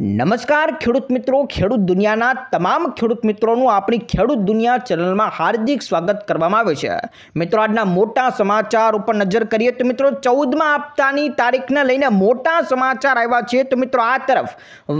નમસ્કાર ખેડૂત મિત્રો ખેડૂત દુનિયાના તમામ ખેડૂત મિત્રોનું આપણી ખેડૂત દુનિયા ચેનલમાં હાર્દિક સ્વાગત કરવામાં આવે છે મિત્રો આજના મોટા સમાચાર ઉપર નજર કરીએ તો મિત્રો ચૌદમાં હપ્તાની તારીખને લઈને મોટા સમાચાર આવ્યા છે તો મિત્રો આ તરફ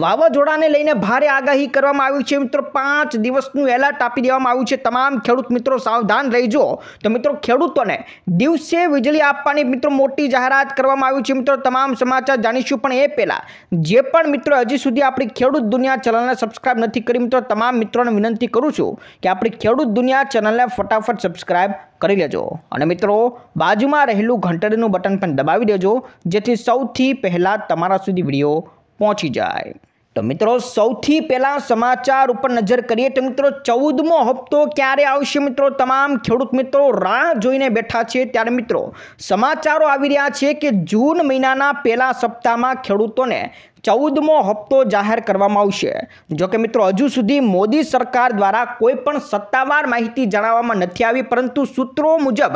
વાવાઝોડાને લઈને ભારે આગાહી કરવામાં આવી છે મિત્રો પાંચ દિવસનું એલર્ટ આપી દેવામાં આવ્યું છે તમામ ખેડૂત મિત્રો સાવધાન રહેજો તો મિત્રો ખેડૂતોને દિવસે વીજળી આપવાની મિત્રો મોટી જાહેરાત કરવામાં આવી છે મિત્રો તમામ સમાચાર જાણીશું પણ એ પહેલાં જે પણ મિત્રો હજી સુધી આપણી ખેડૂત દુનિયા ચેનલને સબસ્ક્રાઇબ નથી કરી મિત્રો તમામ મિત્રોને વિનંતી કરું છું કે આપણી ખેડૂત દુનિયા ચેનલને ફટાફટ સબસ્ક્રાઇબ કરી લેજો અને મિત્રો બાજુમાં રહેલું ઘંટડીનું બટન પણ દબાવી દેજો જેથી સૌથી પહેલાં તમારા સુધી વિડીયો પહોંચી જાય તો મિત્રો સૌથી પહેલાં સમાચાર ઉપર નજર કરીએ તો મિત્રો ચૌદમો હપ્તો ક્યારે આવશે મિત્રો તમામ ખેડૂત મિત્રો રાહ જોઈને બેઠા છે ત્યારે મિત્રો સમાચારો આવી રહ્યા છે કે જૂન મહિનાના પહેલા સપ્તાહમાં ખેડૂતોને ચૌદમો હપ્તો જાહેર કરવામાં આવશે જોકે મિત્રો હજુ સુધી મોદી સરકાર દ્વારા કોઈ પણ સત્તાવાર માહિતી જણાવવામાં નથી આવી પરંતુ સૂત્રો મુજબ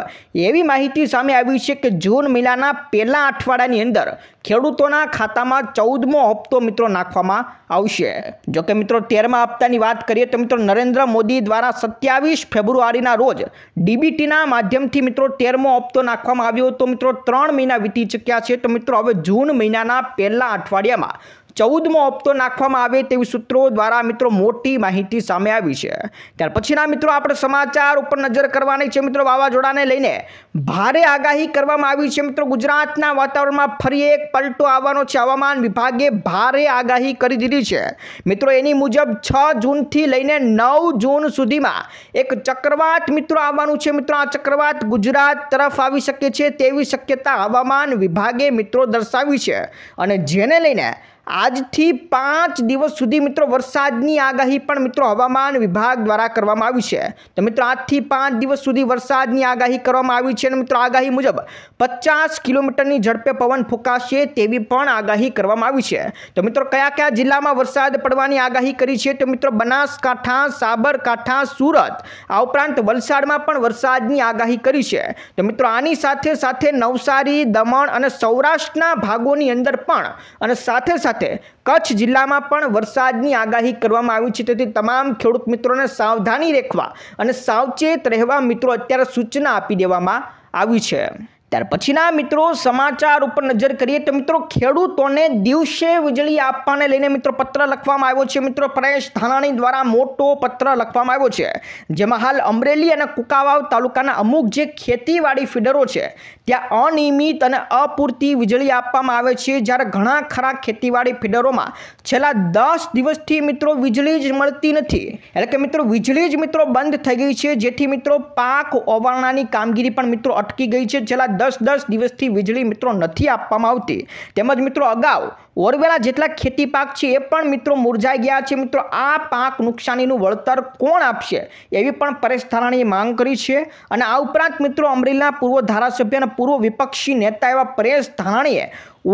એવી માહિતી સામે આવી છે કે જૂન મહિનાના પહેલા અઠવાડિયાની અંદર ખેડૂતોના ખાતામાં ચૌદમો હપ્તો મિત્રો નાખવામાં આવશે જો કે મિત્રો તેરમા હપ્તાની વાત કરીએ તો મિત્રો નરેન્દ્ર મોદી દ્વારા સત્યાવીસ ફેબ્રુઆરીના રોજ ડીબીટીના માધ્યમથી મિત્રો તેરમો હપ્તો નાખવામાં આવ્યો હતો મિત્રો ત્રણ મહિના વીતી ચૂક્યા છે તો મિત્રો હવે જૂન મહિનાના પહેલા અઠવાડિયામાં ચૌદમો હપ્તો નાખવામાં આવે તેવી સૂત્રો દ્વારા મિત્રો મોટી માહિતી સામે આવી છે ત્યાર પછીના મિત્રો આપણે સમાચાર ઉપર નજર કરવાની છે મિત્રો વાવાઝોડાને લઈને ભારે આગાહી કરવામાં આવી છે મિત્રો ગુજરાતના વાતાવરણમાં ફરી એક પલટો આવવાનો છે હવામાન વિભાગે ભારે આગાહી કરી દીધી છે મિત્રો એની મુજબ છ જૂનથી લઈને નવ જૂન સુધીમાં એક ચક્રવાત મિત્રો આવવાનું છે મિત્રો આ ચક્રવાત ગુજરાત તરફ આવી શકે છે તેવી શક્યતા હવામાન વિભાગે મિત્રો દર્શાવી છે અને જેને લઈને આજથી પાંચ દિવસ સુધી મિત્રો વરસાદની આગાહી પણ મિત્રો હવામાન વિભાગ દ્વારા કરવામાં આવી છે તો મિત્રો આજથી પાંચ દિવસ સુધી વરસાદની આગાહી કરવામાં આવી છે અને મિત્રો આગાહી મુજબ પચાસ કિલોમીટરની ઝડપે પવન ફૂંકાશે તેવી પણ આગાહી કરવામાં આવી છે તો મિત્રો કયા કયા જિલ્લામાં વરસાદ પડવાની આગાહી કરી છે તો મિત્રો બનાસકાંઠા સાબરકાંઠા સુરત આ ઉપરાંત વલસાડમાં પણ વરસાદની આગાહી કરી છે તો મિત્રો આની સાથે સાથે નવસારી દમણ અને સૌરાષ્ટ્રના ભાગોની અંદર પણ અને સાથે સાથે સાથે કચ્છ જિલ્લામાં પણ વરસાદની આગાહી કરવામાં આવી છે તેથી તમામ ખેડૂત મિત્રોને સાવધાની રેખવા અને સાવચેત રહેવા મિત્રો અત્યારે સૂચના આપી દેવામાં આવી છે ત્યાર પછીના મિત્રો સમાચાર ઉપર નજર કરીએ તો મિત્રો ખેડૂતોને દિવસે વીજળી આપવાને લઈને મિત્રો પત્ર લખવામાં આવ્યો છે મિત્રો પરેશ ધાનાણી દ્વારા મોટો પત્ર લખવામાં આવ્યો છે જેમાં હાલ અમરેલી અને કુકાવાવ તાલુકાના અમુક જે ખેતીવાડી ફીડરો છે ત્યાં અનિયમિત અને અપૂરતી વીજળી આપવામાં આવે છે જ્યારે ઘણા ખરા ખેતીવાડી ફીડરોમાં છેલ્લા દસ દિવસથી મિત્રો વીજળી જ મળતી નથી એટલે કે મિત્રો વીજળી જ મિત્રો બંધ થઈ ગઈ છે જેથી મિત્રો પાક ઓવારણાની કામગીરી પણ મિત્રો અટકી ગઈ છે છેલ્લા દસ દસ દિવસથી વીજળી મિત્રો નથી આપવામાં આવતી તેમજ મિત્રો અગાઉ ઓરવેલા જેટલા ખેતી પાક છે એ પણ મિત્રો મુરઝાઈ ગયા છે મિત્રો આ પાક નુકસાનીનું વળતર કોણ આપશે એવી પણ પરેશ ધારાણીએ માંગ કરી છે અને આ ઉપરાંત મિત્રો અમરેલીના પૂર્વ ધારાસભ્ય અને પૂર્વ વિપક્ષી નેતા એવા પરેશ ધાણીએ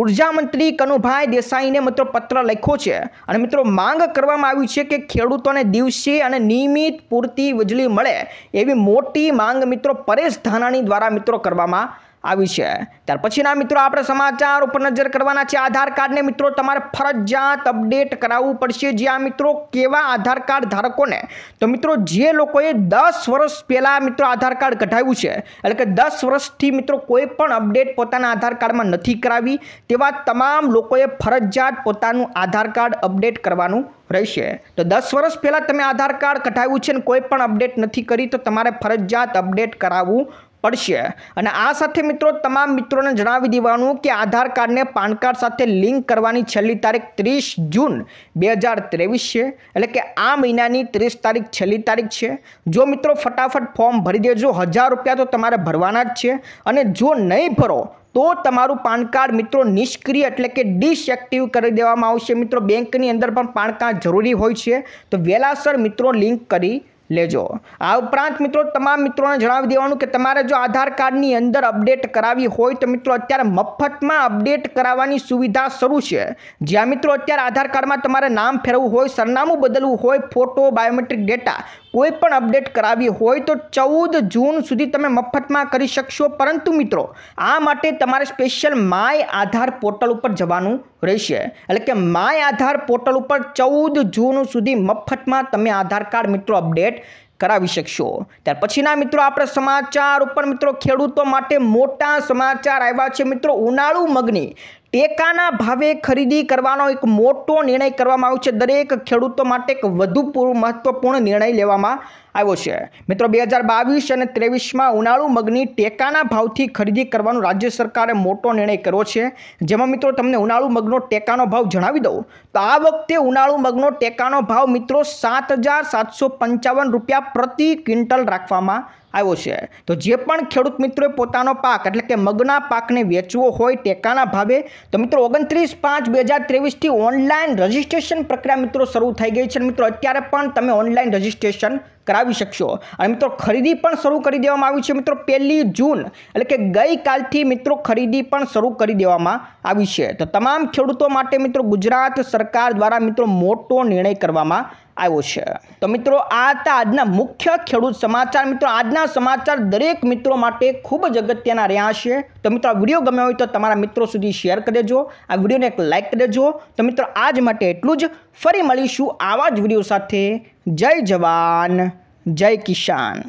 ઉર્જા મંત્રી કનુભાઈ દેસાઈને મિત્રો પત્ર લખ્યો છે અને મિત્રો માંગ કરવામાં આવી છે કે ખેડૂતોને દિવસે અને નિયમિત પૂરતી વીજળી મળે એવી મોટી માંગ મિત્રો પરેશ ધાનાણી દ્વારા મિત્રો કરવામાં આવી છે ત્યાર પછીના મિત્રો આપણે સમાચાર ઉપર નજર કરવાના છે આધાર કાર્ડને મિત્રો તમારે ફરજિયાત અપડેટ કરાવવું પડશે જે આ મિત્રો કેવા આધાર કાર્ડ ધારકોને તો મિત્રો જે લોકોએ દસ વર્ષ પહેલાં મિત્રો આધાર કાર્ડ કઢાવ્યું છે એટલે કે દસ વર્ષથી મિત્રો કોઈ પણ અપડેટ પોતાના આધાર કાર્ડમાં નથી કરાવી તેવા તમામ લોકોએ ફરજિયાત પોતાનું આધાર કાર્ડ અપડેટ કરવાનું રહેશે તો દસ વર્ષ પહેલાં તમે આધાર કાર્ડ કઢાવ્યું છે અને કોઈ પણ અપડેટ નથી કરી તો તમારે ફરજિયાત અપડેટ કરાવવું પડશે અને આ સાથે મિત્રો તમામ મિત્રોને જણાવી દેવાનું કે આધાર કાર્ડને પાન કાર્ડ સાથે લિંક કરવાની છેલ્લી તારીખ ત્રીસ જૂન બે હજાર ત્રેવીસ છે એટલે કે આ મહિનાની ત્રીસ તારીખ છેલ્લી તારીખ છે જો મિત્રો ફટાફટ ફોર્મ ભરી દેજો હજાર રૂપિયા તો તમારે ભરવાના જ છે અને જો નહીં ભરો તો તમારું પાન કાર્ડ મિત્રો નિષ્ક્રિય એટલે કે ડિસએક્ટિવ કરી દેવામાં આવશે મિત્રો બેંકની અંદર પણ પાન કાર્ડ જરૂરી હોય છે તો વહેલાસર મિત્રો લિંક કરી લેજો આ ઉપરાંત મિત્રો તમામ મિત્રોને જણાવી દેવાનું કે તમારે જો આધાર કાર્ડની અંદર અપડેટ કરાવી હોય તો મિત્રો અત્યારે મફતમાં અપડેટ કરાવવાની સુવિધા શરૂ છે જ્યાં મિત્રો અત્યારે આધાર કાર્ડમાં તમારે નામ ફેરવવું હોય સરનામું બદલવું હોય ફોટો બાયોમેટ્રિક ડેટા કોઈ પણ અપડેટ કરાવી હોય તો ચૌદ જૂન સુધી તમે મફતમાં કરી શકશો પરંતુ મિત્રો આ માટે તમારે સ્પેશિયલ માય આધાર પોર્ટલ ઉપર જવાનું રહેશે એટલે કે માય આધાર પોર્ટલ ઉપર ચૌદ જૂન સુધી મફતમાં તમે આધાર કાર્ડ મિત્રો અપડેટ કરાવી શકશો ત્યાર પછીના મિત્રો આપણે સમાચાર ઉપર મિત્રો ખેડૂતો માટે મોટા સમાચાર આવ્યા છે મિત્રો ઉનાળુ મગની ટેકાના ભાવે ખરીદી કરવાનો એક મોટો નિર્ણય કરવામાં આવ્યો છે દરેક ખેડૂતો માટે એક વધુ મહત્વપૂર્ણ નિર્ણય લેવામાં આવ્યો છે મિત્રો બે હજાર બાવીસ અને ત્રેવીસમાં ઉનાળુ મગની ટેકાના ભાવથી ખરીદી કરવાનો રાજ્ય સરકારે મોટો નિર્ણય કર્યો છે જેમાં મિત્રો તમને ઉનાળુ મગનો ટેકાનો ભાવ જણાવી દઉં તો આ વખતે ઉનાળુ મગનો ટેકાનો ભાવ મિત્રો સાત રૂપિયા પ્રતિ ક્વિન્ટલ રાખવામાં આવ્યો છે તો જે પણ ખેડૂત મિત્રોએ પોતાનો પાક એટલે કે મગના પાકને વેચવો હોય ટેકાના ભાવે તો મિત્રો ઓગણત્રીસ પાંચ બે હજાર ત્રેવીસથી ઓનલાઈન રજિસ્ટ્રેશન પ્રક્રિયા મિત્રો શરૂ થઈ ગઈ છે મિત્રો અત્યારે પણ તમે ઓનલાઈન રજિસ્ટ્રેશન કરાવી શકશો અને મિત્રો ખરીદી પણ શરૂ કરી દેવામાં આવી છે મિત્રો પહેલી જૂન એટલે કે ગઈકાલથી મિત્રો ખરીદી પણ શરૂ કરી દેવામાં આવી છે તો તમામ ખેડૂતો માટે મિત્રો ગુજરાત સરકાર દ્વારા મિત્રો મોટો નિર્ણય કરવામાં આવ્યો છે તો મિત્રો આ હતા આજના મુખ્ય ખેડૂત સમાચાર મિત્રો આજના સમાચાર દરેક મિત્રો માટે ખૂબ જ અગત્યના રહ્યા છે તો મિત્રો વિડીયો ગમ્યો હોય તો તમારા મિત્રો સુધી શેર કરી દેજો આ વિડીયોને એક લાઇક કરી દેજો તો મિત્રો આજ માટે એટલું જ ફરી મળીશું આવા જ વિડીયો સાથે જય જવાન જય કિસાન